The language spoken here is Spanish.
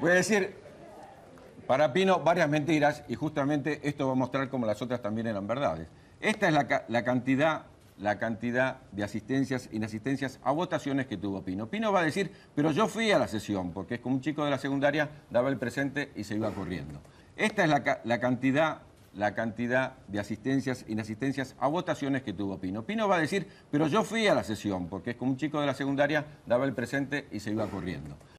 Voy a decir para Pino varias mentiras y justamente esto va a mostrar cómo las otras también eran verdades. Esta es la, cantidad la cantidad de asistencias, inasistencias a votaciones que tuvo Pino. Pino va a decir, pero yo fui a la sesión, porque es como un chico de la secundaria daba el presente y se iba corriendo. Esta es la, cantidad, la cantidad de asistencias, inasistencias a votaciones que tuvo Pino. Pino va a decir, pero yo fui a la sesión, porque es como un chico de la secundaria daba el presente y se iba corriendo.